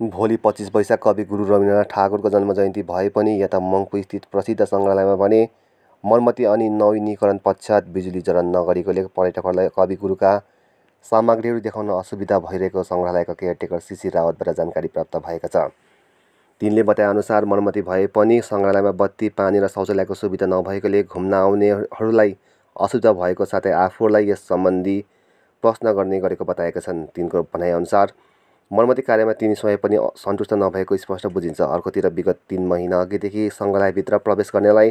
भोलि पच्चिस वैशाख कवि गुरु रविन्द्रनाथ ठाकुरको जन्म जयन्ती भए पनि यता मङ्पू प्रसिद्ध सङ्ग्रहालयमा भने मर्मती अनि नवीनीकरण पश्चात बिजुली जडन नगरेकोले पर्यटकहरूलाई कवि गुरुका सामग्रीहरू देखाउन असुविधा भइरहेको सङ्ग्रहालयका केयरटेकर सिसी रावतबाट जानकारी प्राप्त भएको छ तिनले बताएअनुसार मर्मती भए पनि सङ्ग्रहालयमा बत्ती पानी र शौचालयको सुविधा नभएकोले घुम्न आउनेहरूलाई असुविधा भएको साथै आफूलाई यस सम्बन्धी प्रश्न गर्ने गरेको बताएका छन् तिनको भनाइअनुसार मर्मती कार्यमा तिनी स्वयं पनि सन्तुष्ट नभएको स्पष्ट बुझिन्छ अर्कोतिर विगत तिन महिना अघिदेखि सङ्ग्रहालयभित्र प्रवेश गर्नेलाई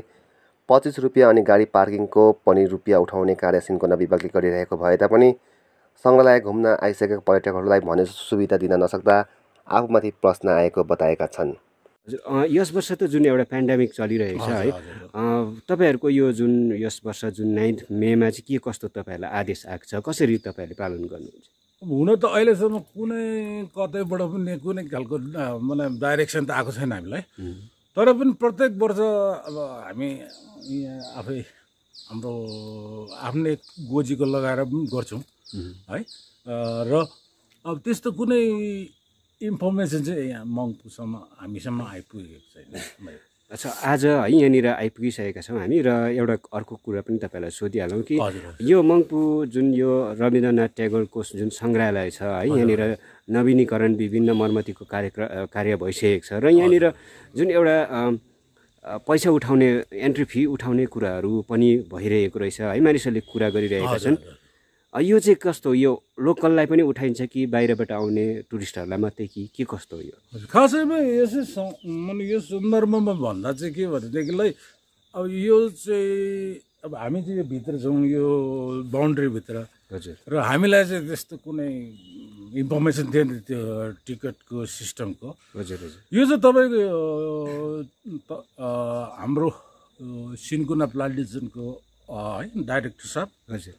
पच्चिस रुपियाँ अनि गाडी पार्किङको पनि रुपियाँ उठाउने कार्य सिन्कोना विभागले गरिरहेको भए तापनि सङ्ग्रहालय घुम्न आइसकेका पर्यटकहरूलाई भने सुविधा दिन नसक्दा आफूमाथि प्रश्न आएको बताएका छन् हजुर यस वर्ष त जुन एउटा पेन्डामिक चलिरहेको छ है तपाईँहरूको यो जुन यस वर्ष जुन नाइन्थ मेमा चाहिँ के कस्तो तपाईँहरूलाई आदेश आएको छ कसरी तपाईँहरूले पालन गर्नुहुन्छ हुन त अहिलेसम्म कुनै कतैबाट पनि कुनै खालको मैले डाइरेक्सन त आएको छैन हामीलाई तर पनि प्रत्येक वर्ष अब हामी यहाँ आफै हाम्रो आफ्नै गोजीको लगाएर पनि गर्छौँ है र अब त्यस्तो कुनै इन्फर्मेसन चाहिँ यहाँ मङ्पूसम्म हामीसम्म आइपुगेको छैन अच्छा आज है यहाँनिर आइपुगिसकेका छौँ हामी र एउटा अर्को कुरा पनि तपाईँलाई सोधिहालौँ कि यो मङ्पू जुन यो रविन्द्रनाथ ट्यागोरको जुन सङ्ग्रहालय छ है यहाँनिर नवीनीकरण विभिन्न मर्मतीको कार्यक्रम कार्य भइसकेको छ र यहाँनिर जुन एउटा पैसा उठाउने एन्ट्री फी उठाउने कुराहरू पनि भइरहेको रहेछ है मानिसहरूले कुरा गरिरहेका छन् यो चाहिँ कस्तो यो लोकललाई पनि उठाइन्छ कि बाहिरबाट आउने टुरिस्टहरूलाई मात्रै कि के कस्तो हो यो खासैमा यसै मैले यो सन्दर्भमा भन्दा चाहिँ के भनेदेखिलाई अब यो चाहिँ अब हामी चाहिँ यो भित्र छौँ यो बााउन्ड्रीभित्र हजुर र हामीलाई चाहिँ त्यस्तो कुनै इन्फर्मेसन थिएन त्यो टिकटको सिस्टमको हजुर हजुर यो चाहिँ तपाईँको हाम्रो सिन्कुना प्लान्टेसनको है डाइरेक्टर साहब हजुर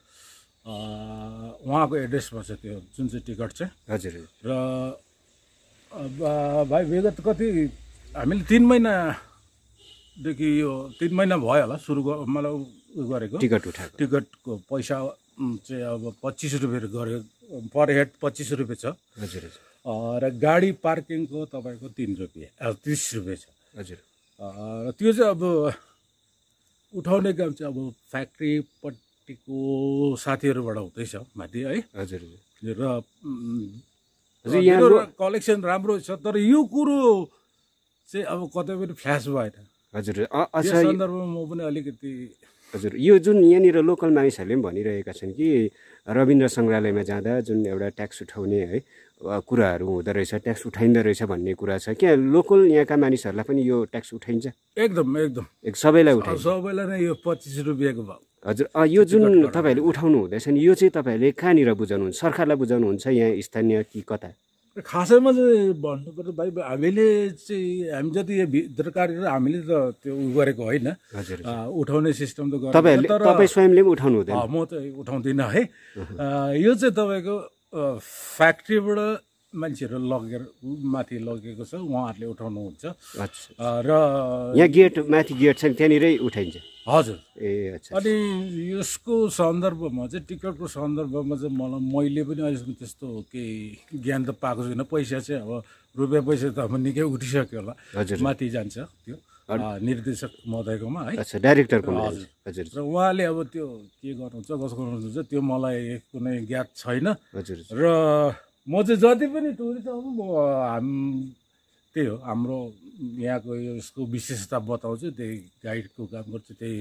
उहाँको एड्रेसमा छ त्यो जुन चाहिँ टिकट चाहिँ हजुर र भाइ विगत कति हामीले तिन महिनादेखि यो तिन महिना भयो होला सुरु मलाई उयो गरेको टिकट उठाएको टिकटको पैसा चाहिँ अब पच्चिस रुपियाँ गऱ्यो पर हेड पच्चिस रुपियाँ छ हजुर र गाडी पार्किङको तपाईँको तिन रुपियाँ तिस रुपियाँ छ हजुर र त्यो चाहिँ अब उठाउने काम चाहिँ अब फ्याक्ट्री फ्याक्ट्रीपट्टि पार्टीको साथीहरूबाट हुँदैछ माथि है हजुर र कलेक्सन राम्रो छ तर यो कुरो चाहिँ अब कतै पनि फ्ल्यास भएन हजुर सन्दर्भमा म पनि अलिकति हजुर यो जुन यहाँनिर लोकल मानिसहरूले पनि भनिरहेका छन् कि रविन्द्र सङ्ग्रहालयमा जाँदा जुन एउटा ट्याक्स उठाउने है कुराहरू हुँदो रहेछ ट्याक्स उठाइँदो रहेछ भन्ने कुरा छ क्या लोकल यहाँका मानिसहरूलाई पनि यो ट्याक्स उठाइन्छ एकदम एकदम सबैलाई उठाइन्छ सबैलाई नै यो पच्चिस रुपियाँको भाउ हजुर यो जुन तपाईँहरूले उठाउनु हुँदैछ नि यो चाहिँ तपाईँहरूले कहाँनिर बुझाउनुहुन्छ सरकारलाई बुझाउनुहुन्छ यहाँ स्थानीय कि कता खासैमा चाहिँ भन्नुपर्छ भाइ हामीले चाहिँ हामी जति भित्र कार्य हामीले त त्यो गरेको होइन उठाउने सिस्टम त गरेको तपाईँ स्वयंले पनि उठाउनु हुँदैन म त उठाउँदिनँ है यो चाहिँ तपाईँको फ्याक्ट्रीबाट मान्छेहरू लगेर माथि लगेको छ उहाँहरूले उठाउनुहुन्छ र यहाँ गेट माथि गेट छ त्यहाँनिरै उठाइन्छ हजुर ए अच्छा अनि यसको सन्दर्भमा चाहिँ टिकटको सन्दर्भमा चाहिँ मलाई मैले पनि अहिलेसम्म त्यस्तो केही ज्ञान त पाएको छुइनँ पैसा चाहिँ अब रुपियाँ पैसा त अब निकै उठिसक्यो होला माथि जान्छ त्यो निर्देशक महोदयकोमा है डाइरेक्टरको हजुर हजुर र उहाँले अब त्यो के गर्नुहुन्छ कसो गर्नुहुन्छ त्यो मलाई कुनै ज्ञात छैन हजुर र म चाहिँ जति पनि टुरिस्ट म हाम त्यही हो हाम्रो यहाँको यसको विशेषता बताउँछु त्यही गाइडको काम गर्छु त्यही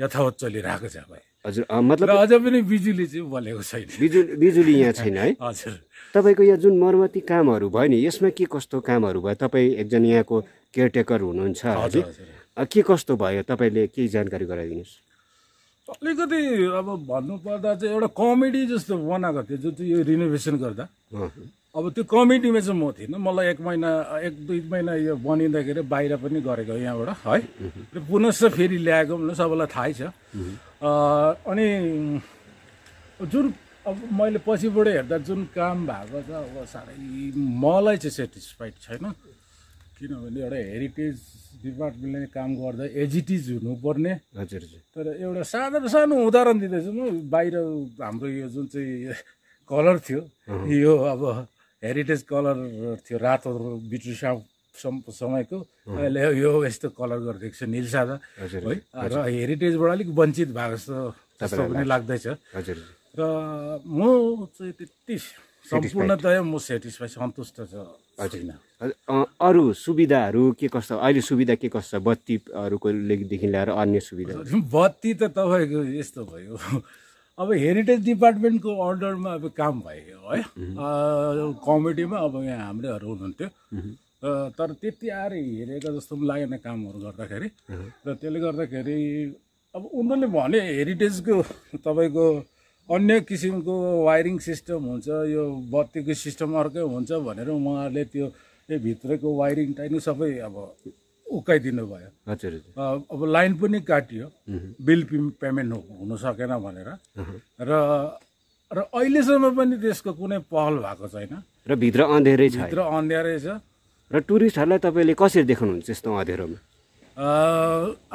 यथावत चलिरहेको छ भाइ हजुर मतलब अझ पनि बिजुली चाहिँ बोलेको छैन बिजुली बिजुली यहाँ छैन है हजुर तपाईँको यहाँ जुन मर्मती कामहरू भयो नि यसमा के कस्तो कामहरू भयो तपाईँ एकजना यहाँको केयरटेकर हुनुहुन्छ हजुर के कस्तो भयो तपाईँले केही जानकारी गराइदिनुहोस् अलिकति अब भन्नुपर्दा चाहिँ एउटा कमेडी जस्तो बनाएको थियो जुन चाहिँ यो रिनोभेसन गर्दा अब त्यो कमेडीमा चाहिँ म थिइनँ मलाई एक महिना एक दुई महिना यो बनिँदाखेरि बाहिर पनि गरेको यहाँबाट है र पुनश्च फेरि ल्याएको भन्नु सबैलाई थाहै छ अनि जुन अब मैले पछिबाट हेर्दा जुन काम भएको छ अब साह्रै मलाई चाहिँ सेटिस्फाइड छैन किनभने एउटा हेरिटेज डिपार्टमेन्टले काम गर्दा एजिटिज हुनुपर्ने हजुर हजुर तर एउटा साधारण सानो उदाहरण दिँदैछु म बाहिर हाम्रो यो जुन चाहिँ कलर थियो यो अब हेरिटेज कलर थियो रातो ब्रिटिस समयको अहिले यो यस्तो कलर गरिदिएको छ निल सादा है र हेरिटेजबाट अलिक वञ्चित भएको जस्तो जस्तो पनि लाग्दैछ र म चाहिँ त्यति सम्पूर्णतया म सेटिस्फाई सन्तुष्ट छ अरू सुविधाहरू के कस्तो अहिले सुविधा के कस्तो छ बत्तीहरूको लेखदेखि ल्याएर अन्य सुविधा बत्ती त तपाईँको यस्तो भयो अब हेरिटेज डिपार्टमेन्टको अर्डरमा अब काम भयो है कमिटीमा अब यहाँ हाम्रैहरू हुनुहुन्थ्यो तर त्यति आएर हेरेको जस्तो पनि लागेन कामहरू गर्दाखेरि र त्यसले गर्दाखेरि अब उनीहरूले भने हेरिटेजको तपाईँको अन्य किसिमको वायरिङ सिस्टम हुन्छ यो बत्तीको सिस्टम अर्कै हुन्छ भनेर उहाँहरूले त्यो भित्रको वायरिङ टाइनु सबै अब उक्काइदिनु भयो हजुर अब लाइन पनि काटियो बिल पेमेन्ट हुन सकेन भनेर र र अहिलेसम्म पनि त्यसको कुनै पहल भएको छैन र भित्र अँधेरै छ भित्र अँध्यारै छ र टुरिस्टहरूलाई तपाईँले कसरी देखाउनुहुन्छ यस्तो अँधेरोमा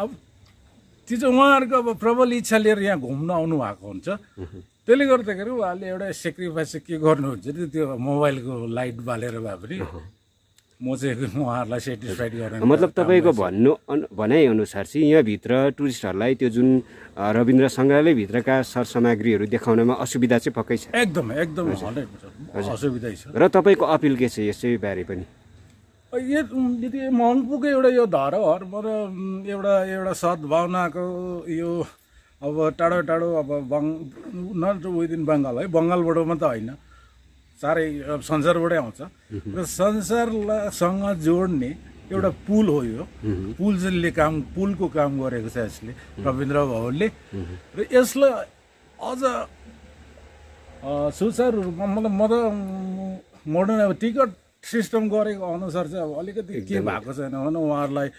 अब त्यो चाहिँ उहाँहरूको अब प्रबल इच्छा लिएर यहाँ घुम्न आउनु भएको हुन्छ त्यसले गर्दाखेरि उहाँले एउटा सेक्रिफाइस के गर्नुहुन्छ नि त्यो मोबाइलको लाइट बालेर भए पनि म चाहिँ उहाँहरूलाई सेटिस्फाइड गरेर मतलब तपाईँको भन्नु भनाइअनुसार चाहिँ यहाँभित्र टुरिस्टहरूलाई त्यो जुन रविन्द्र सङ्ग्रहालयभित्रका सरसामग्रीहरू देखाउनमा असुविधा चाहिँ पक्कै छ एकदमै एकदमै असुविधै छ र तपाईँको अपिल के छ यसै बारे पनि यो दिदी मनपुको एउटा यो धरोहर म एउटा एउटा सद्भावनाको यो अब टाढो टाढो अब बङ नट विदिन बङ्गाल है बङ्गालबाट मात्रै होइन साह्रै अब संसारबाटै आउँछ र संसारसँग जोड्ने एउटा पुल हो यो पुल जसले काम पुलको काम गरेको छ यसले रविन्द्र भवनले र यसलाई अझ सुचारू रूपमा मतलब म त मोडर्न अब टिकट सिस्टम गरेको अनुसार चाहिँ अब अलिकति के भएको छैन भने उहाँहरूलाई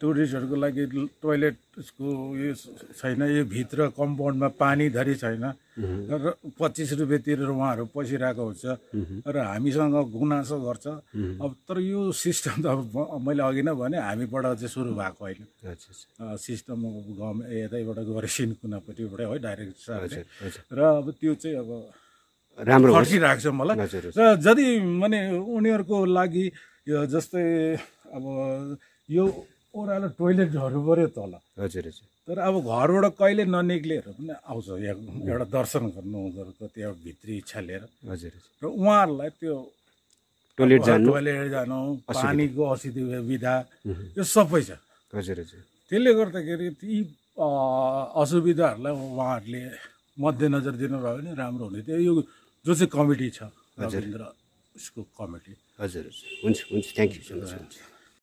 टुरिस्टहरूको लागि टोइलेटको यो छैन यो भित्र कम्पाउन्डमा पानी धरि छैन र पच्चिस तिरेर उहाँहरू पसिरहेको हुन्छ र हामीसँग गुनासो गर्छ अब तर यो सिस्टम त अब मैले अघि नै भने हामीबाट चाहिँ सुरु भएको होइन सिस्टम गभर्मेन्ट यतैबाट गएर सिन्कुनापट्टिबाट है डाइरेक्ट र अब त्यो चाहिँ अब राम्रो फर्किरहेको छ मलाई र जति माने उनीहरूको लागि यो जस्तै अब यो ओह्रालो टोइलेटहरू पऱ्यो तल हजुर हजुर तर अब घरबाट कहिले ननिक्लेहरू पनि आउँछ यहाँ एउटा दर्शन गर्नु उनीहरूको त्यो भित्री इच्छा लिएर हजुर र उहाँहरूलाई त्यो टोइलेट जानु टोइलेट जानु पानीको असुविधा यो सबै छ हजुर हजुर त्यसले गर्दाखेरि ती असुविधाहरूलाई उहाँहरूले मध्यनजर दिनुभयो भने राम्रो हुने थियो यो जो चाहिँ कमिटी छ रविन्द्र उसको कमेडी हजुर हुन्छ हुन्छ थ्याङ्क यू सो मच हुन्छ